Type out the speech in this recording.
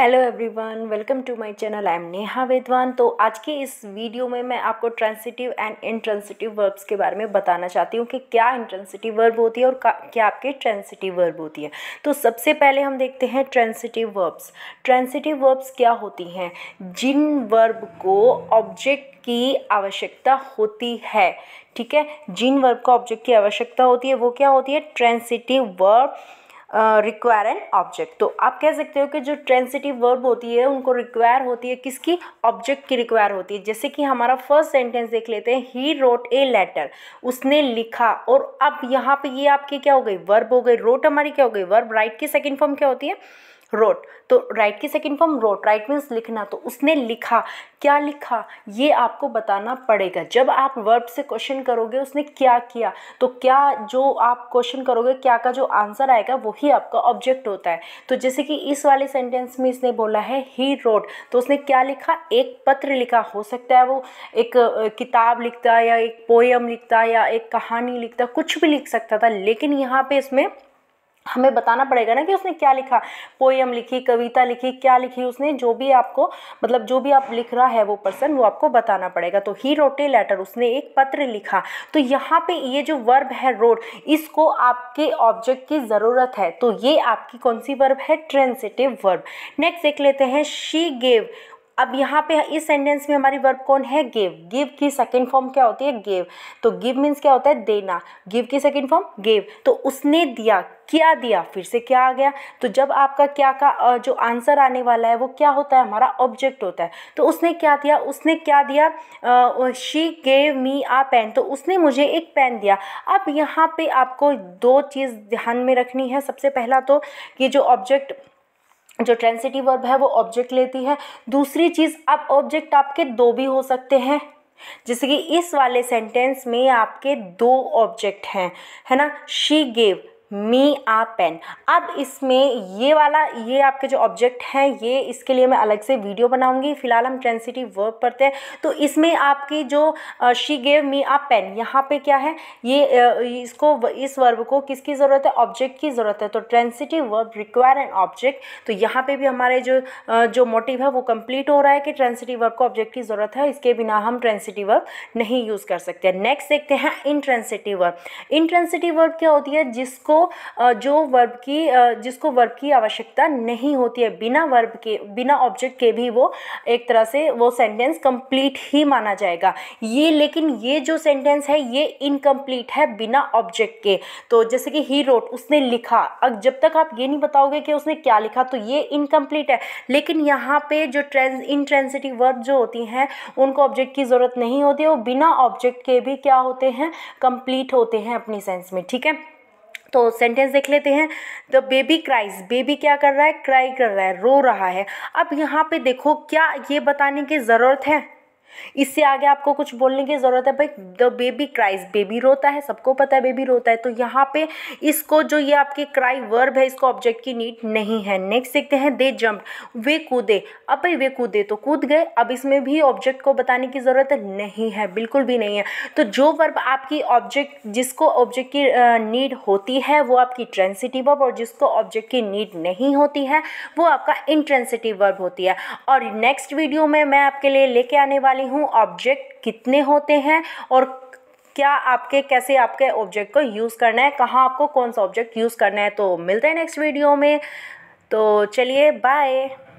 hello everyone welcome to my channel I am Neha Vedwan तो आज के इस वीडियो में मैं आपको ट्रांसिटिव एंड इंट्रेंसिटिव वर्ब्स के बारे में बताना चाहती हूँ कि क्या इंट्रेंसिटिव वर्ब होती है और क्या आपके ट्रांसिटिव वर्ब होती है तो सबसे पहले हम देखते हैं ट्रांसिटिव वर्ब्स ट्रांसिटिव वर्ब्स क्या होती हैं जिन वर्ब को ऑब्जेक्ट की आवश्यकता होती है ठीक है जिन वर्ब को ऑब्जेक्ट की आवश्यकता होती है वो क्या होती है transitive verb require an object तो आप कह सकते हो कि जो ट्रेंसिटिव वर्ब होती है उनको रिक्वायर होती है किसकी ऑब्जेक्ट की रिक्वायर होती है जैसे कि हमारा फर्स्ट सेंटेंस देख लेते हैं ही रोट ए लेटर उसने लिखा और अब यहाँ पे ये आपकी क्या हो गई वर्ब हो गई रोट हमारी क्या हो गई वर्ब राइट की सेकेंड फॉर्म क्या होती है रोट तो राइट की second form wrote write means लिखना तो उसने लिखा क्या लिखा ये आपको बताना पड़ेगा जब आप वर्ब से क्वेश्चन करोगे उसने क्या किया तो क्या जो आप क्वेश्चन करोगे क्या का जो आंसर आएगा वही आपका ऑब्जेक्ट होता है तो जैसे कि इस वाले सेंटेंस में इसने बोला है ही रोट तो उसने क्या लिखा एक पत्र लिखा हो सकता है वो एक किताब लिखता या एक पोएम लिखता या एक कहानी लिखता कुछ भी लिख सकता था लेकिन यहाँ पे इसमें हमें बताना पड़ेगा ना कि उसने क्या लिखा पोएम लिखी कविता लिखी क्या लिखी उसने जो भी आपको मतलब जो भी आप लिख रहा है वो पर्सन वो आपको बताना पड़ेगा तो ही रोटे लेटर उसने एक पत्र लिखा तो यहाँ पे ये जो वर्ब है रोड इसको आपके ऑब्जेक्ट की ज़रूरत है तो ये आपकी कौन सी वर्ब है ट्रेंसेटिव वर्ब नेक्स्ट देख लेते हैं शी गेव अब यहाँ पे इस सेंटेंस में हमारी वर्ब कौन है गिव गिव की सेकेंड फॉर्म क्या होती है गिव तो गिव मीन्स क्या होता है देना गिव की सेकेंड फॉर्म गिव तो उसने दिया क्या दिया फिर से क्या आ गया तो जब आपका क्या का जो आंसर आने वाला है वो क्या होता है हमारा ऑब्जेक्ट होता है तो उसने क्या दिया उसने क्या दिया she gave me a pen तो उसने मुझे एक पेन दिया अब यहाँ पे आपको दो चीज़ ध्यान में रखनी है सबसे पहला तो कि जो ऑब्जेक्ट जो ट्रेंसिटी वर्ब है वो ऑब्जेक्ट लेती है दूसरी चीज़ अब ऑब्जेक्ट आपके दो भी हो सकते हैं जैसे कि इस वाले सेंटेंस में आपके दो ऑब्जेक्ट हैं है ना she gave me a pen अब इसमें ये वाला ये आपके जो ऑब्जेक्ट हैं ये इसके लिए मैं अलग से वीडियो बनाऊंगी फ़िलहाल हम ट्रेंसिटी वर्ब पढ़ते हैं तो इसमें आपकी जो she gave me a pen यहाँ पे क्या है ये इसको इस वर्ब को किसकी ज़रूरत है ऑब्जेक्ट की ज़रूरत है तो transitive verb require an object तो यहाँ पर भी हमारे जो जो मोटिव है वो कम्प्लीट हो रहा है कि ट्रांसिटिव वर्ब को ऑब्जेक्ट की ज़रूरत है इसके बिना हम ट्रेंसिटी वर्ब नहीं यूज़ कर सकते नेक्स्ट देखते हैं इंट्रांसिटिव वर्ब इंट्रांसिटिव वर्ब क्या होती है जिसको जो वर्ब की जिसको वर्ब की आवश्यकता नहीं होती है बिना वर्ब के बिना ऑब्जेक्ट के भी वो एक तरह से वो सेंटेंस कंप्लीट ही माना जाएगा ये लेकिन ये जो सेंटेंस है ये इनकम्प्लीट है बिना ऑब्जेक्ट के तो जैसे कि ही रोट उसने लिखा अब जब तक आप ये नहीं बताओगे कि उसने क्या लिखा तो ये इनकम्प्लीट है लेकिन यहाँ पे जो ट्रेंस इंट्रेंसिटिव वर्ब जो होती हैं उनको ऑब्जेक्ट की ज़रूरत नहीं होती वो बिना ऑब्जेक्ट के भी क्या होते हैं कंप्लीट होते हैं अपनी सेंस में ठीक है तो सेंटेंस देख लेते हैं द बेबी क्राइज बेबी क्या कर रहा है क्राई कर रहा है रो रहा है अब यहाँ पे देखो क्या ये बताने की ज़रूरत है इससे आगे आपको कुछ बोलने की ज़रूरत है भाई द बेबी क्राइज बेबी रोता है सबको पता है बेबी रोता है तो यहाँ पे इसको जो ये आपके क्राई वर्ब है इसको ऑब्जेक्ट की नीड नहीं है नेक्स्ट देखते हैं दे जंप वे कूदे अब भाई वे कूदे तो कूद गए अब इसमें भी ऑब्जेक्ट को बताने की ज़रूरत नहीं है बिल्कुल भी नहीं है तो जो वर्ब आपकी ऑब्जेक्ट जिसको ऑब्जेक्ट की नीड होती है वो आपकी ट्रेंसिटिव वर्ब और जिसको ऑब्जेक्ट की नीड नहीं होती है वो आपका इंट्रेंसिटिव वर्ब होती है और नेक्स्ट वीडियो में मैं आपके लिए लेके आने वाली वाली हूँ ऑब्जेक्ट कितने होते हैं और क्या आपके कैसे आपके ऑब्जेक्ट को यूज़ करना है कहाँ आपको कौन सा ऑब्जेक्ट यूज़ करना है तो मिलते हैं नेक्स्ट वीडियो में तो चलिए बाय